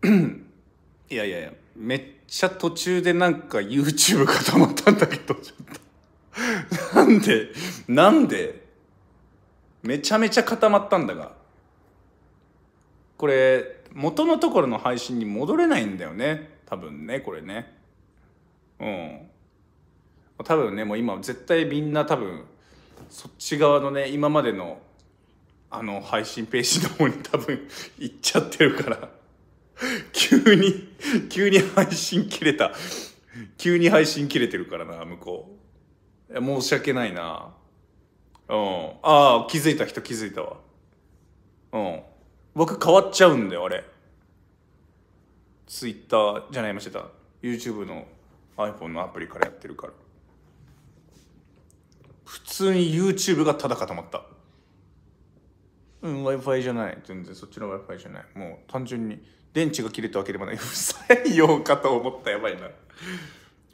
いやいやいやめっちゃ途中でなんか YouTube 固まったんだけどちょっと なんでなんでめちゃめちゃ固まったんだがこれ元のところの配信に戻れないんだよね多分ねこれねうん多分ねもう今絶対みんな多分そっち側のね今までのあの配信ページの方に多分行っちゃってるから 急に、急に配信切れた。急に配信切れてるからな、向こう。申し訳ないな。うん。ああ、気づいた人気づいたわ。うん。僕変わっちゃうんだよ、あれ。ツイッターじゃないましてた。YouTube の iPhone のアプリからやってるから。普通に YouTube がただ固まった。うん、Wi-Fi じゃない。全然そっちの Wi-Fi じゃない。もう単純に。電池が切れたわけでもない。不採用かと思った。やばいな。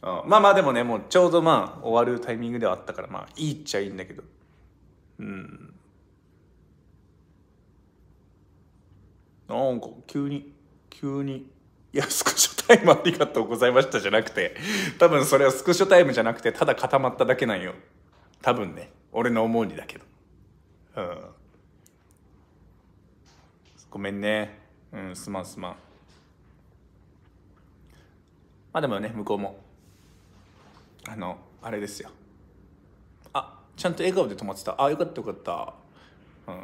あまあまあでもね、もうちょうどまあ終わるタイミングではあったから、まあいいっちゃいいんだけど。うん。なんか急に、急に、いや、スクショタイムありがとうございましたじゃなくて、多分それはスクショタイムじゃなくて、ただ固まっただけなんよ。多分ね、俺の思うにだけど。うん。ごめんね。うんすまんすまんまあでもね向こうもあのあれですよあちゃんと笑顔で止まってたあよかったよかったうんよ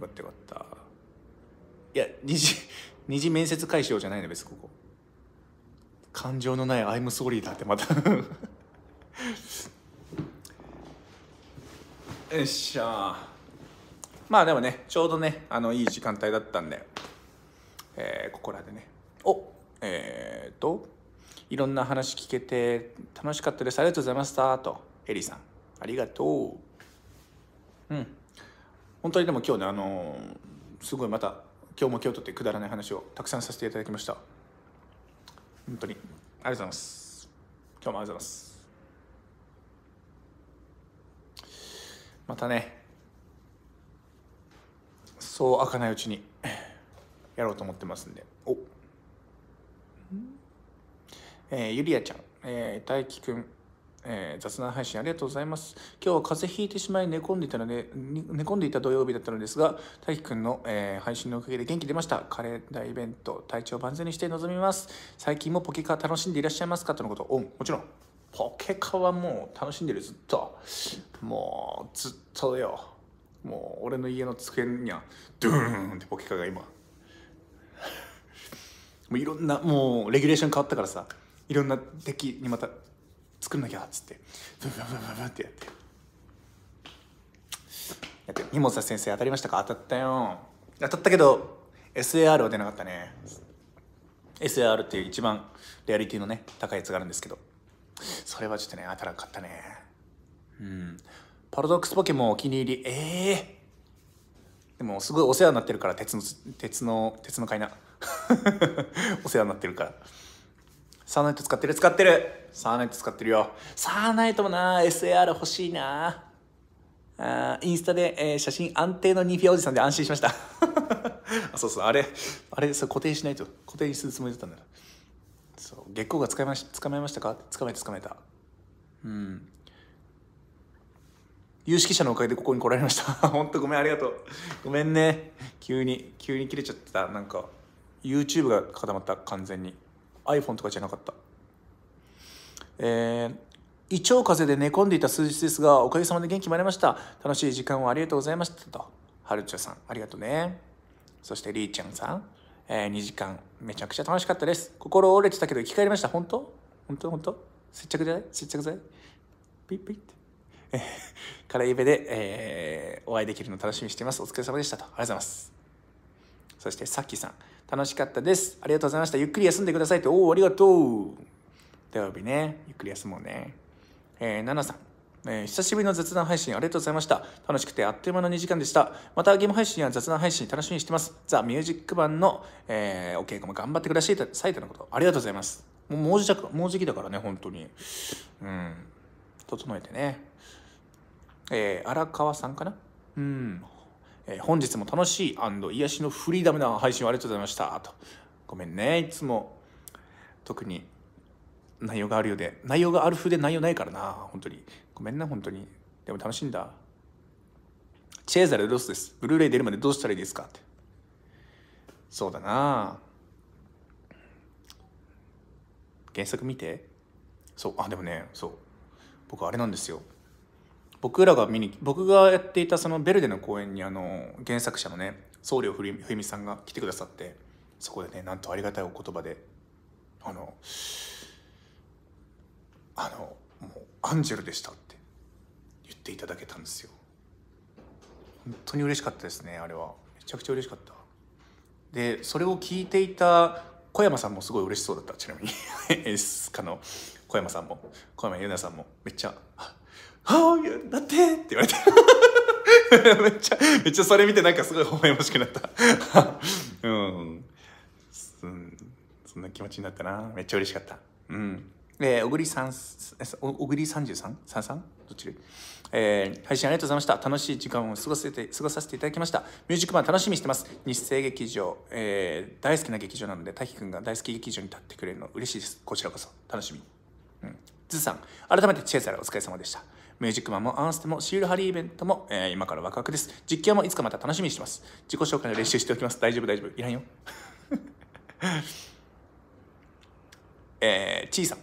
かったよかったいや二次 二次面接解消じゃないの別にここ感情のない「アイムソーリー」だってまた よっしゃまあでもねちょうどねあのいい時間帯だったんでえー、ここらでねおえー、っといろんな話聞けて楽しかったですありがとうございましたとエリさんありがとううん本当にでも今日ねあのー、すごいまた今日も今日とってくだらない話をたくさんさせていただきました本当にありがとうございます今日もありがとうございますまたねそう開かないうちにやろうと思ってますんでおえー、ゆりやちゃん、えー、大輝くん、えー、雑談配信ありがとうございます。今日は風邪ひいてしまい寝込んでいたので、寝込んでいた土曜日だったのですが、大輝くんの、えー、配信のおかげで元気出ました。カレー大イベント、体調万全にして臨みます。最近もポケカ楽しんでいらっしゃいますかとのこと。おもちろん。ポケカはもう楽しんでる、ずっと。もう、ずっとよ。もう、俺の家の机には、ドゥーンってポケカが今。もういろんなもうレギュレーション変わったからさいろんな敵にまた作んなきゃっつってブブブブブってやってやって「荷物先生当たりましたか当たったよ当たったけど SAR は出なかったね SAR っていう一番レアリティのね高いやつがあるんですけどそれはちょっとね当たらんかったねうんパラドックスポケモンお気に入りええー、でもすごいお世話になってるから鉄の鉄の鉄の買いな お世話になってるから。サーナイト使ってる使ってるサーナイト使ってるよ。サーナイトもな、SAR 欲しいな。あインスタで、えー、写真安定のニフィアおじさんで安心しました。あそうそう、あれ、あれ、それ固定しないと。固定にするつもりだったんだな。そう、月光が捕まし捕まえましたか捕まえた捕まえた。うん。有識者のおかげでここに来られました。ほんとごめん、ありがとう。ごめんね。急に、急に切れちゃってた。なんか。YouTube が固まった完全に iPhone とかじゃなかったえー胃腸風邪で寝込んでいた数日ですがおかげさまで元気もありました楽しい時間をありがとうございましたとはるちゃさんありがとうねそしてりーちゃんさん、えー、2時間めちゃくちゃ楽しかったです心折れてたけど生き返りました本当本当本当接着剤接着剤ピッピッてえー、カで、えー、お会いできるの楽しみにしていますお疲れ様でしたとありがとうございますそしてさっきさん楽しかったです。ありがとうございました。ゆっくり休んでくださいって、おお、ありがとう。土曜日ね、ゆっくり休もうね。えー、ナナさん。えー、久しぶりの雑談配信ありがとうございました。楽しくてあっという間の2時間でした。またゲーム配信や雑談配信楽しみにしてます。ザ・ミュージック版の、えー、お稽古も頑張ってくださいと、サイトのこと、ありがとうございます。もう、もうじもうじきだからね、本当に。うん。整えてね。えー、荒川さんかなうん。えー、本日も楽しい癒しのフリーダムな配信をありがとうございましたとごめんねいつも特に内容があるようで内容がある風で内容ないからな本当にごめんな本当にでも楽しいんだチェーザルロスですブルーレイ出るまでどうしたらいいですかってそうだな原作見てそうあでもねそう僕あれなんですよ僕らが見に僕がやっていたそのベルデの公演にあの原作者のね僧侶冬美さんが来てくださってそこでねなんとありがたいお言葉であの「あのもうアンジェルでした」って言っていただけたんですよ。本当に嬉しかったですねあれはめちゃくちゃ嬉しかったでそれを聞いていた小山さんもすごい嬉しそうだったちなみに演出家の小山さんも小山優奈さんもめっちゃ「あ h あ w うだってって言われて。めっちゃ、めっちゃそれ見てなんかすごい微笑ましくなった。うん。そんな気持ちになったな。めっちゃ嬉しかった。うん。えー、小栗さん、小栗十三、三三、どっちでえー、配信ありがとうございました。楽しい時間を過ごせて、過ごさせていただきました。ミュージックマン楽しみにしてます。日生劇場、えー、大好きな劇場なので、滝くんが大好き劇場に立ってくれるの嬉しいです。こちらこそ。楽しみ。うん。ズさん、改めてチェーサラお疲れ様でした。ミュージックマンもアンステもシール貼りイベントも、えー、今からワクワクです。実況もいつかまた楽しみにしてます。自己紹介の練習しておきます。大丈夫、大丈夫。いらんよ。えー、ちいさん。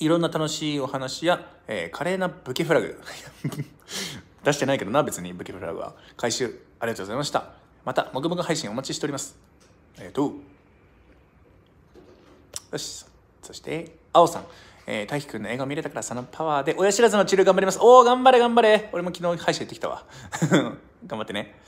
いろんな楽しいお話や、えー、華麗な武器フラグ。出してないけどな、別に武器フラグは。回収ありがとうございました。また、もぐもぐ配信お待ちしております。えっ、ー、と。よし。そして、あおさん。えー、大輝くんの映画見れたからそのパワーで、親知らずの治療頑張ります。おー、頑張れ頑張れ。俺も昨日歯医者行ってきたわ。頑張ってね。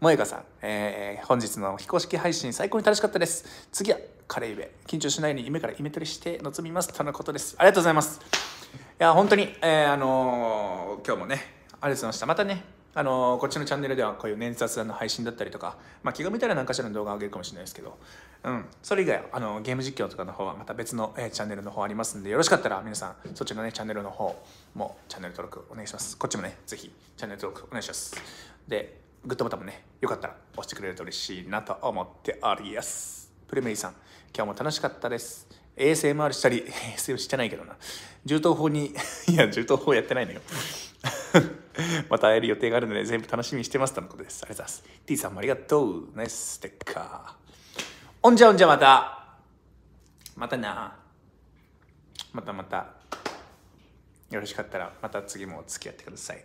萌香さん、えー、本日の非公式配信最高に楽しかったです。次はカレイベ。緊張しないように夢からイメトレして臨みます。とのことです。ありがとうございます。いや、本当に、えー、あのー、今日もね、ありがとうございました。またね。あのこっちのチャンネルではこういう年雑談の配信だったりとか、まあ、気が向いたら何かしらの動画を上げるかもしれないですけど、うん、それ以外あのゲーム実況とかの方はまた別の、えー、チャンネルの方ありますんでよろしかったら皆さんそっちのねチャンネルの方もチャンネル登録お願いしますこっちもねぜひチャンネル登録お願いしますでグッドボタンもねよかったら押してくれると嬉しいなと思っておりますプレメリーさん今日も楽しかったです ASMR したり ASMR してないけどな銃刀法に いや銃刀法やってないのよ また会える予定があるので全部楽しみにしてますとのことです。ありがとうございます。T さんもありがとう。ナイスステッカー。おんじゃおんじゃまた。またな。またまた。よろしかったらまた次も付き合ってください。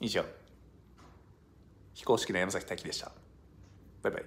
以上。非公式の山崎大輝でした。バイバイ。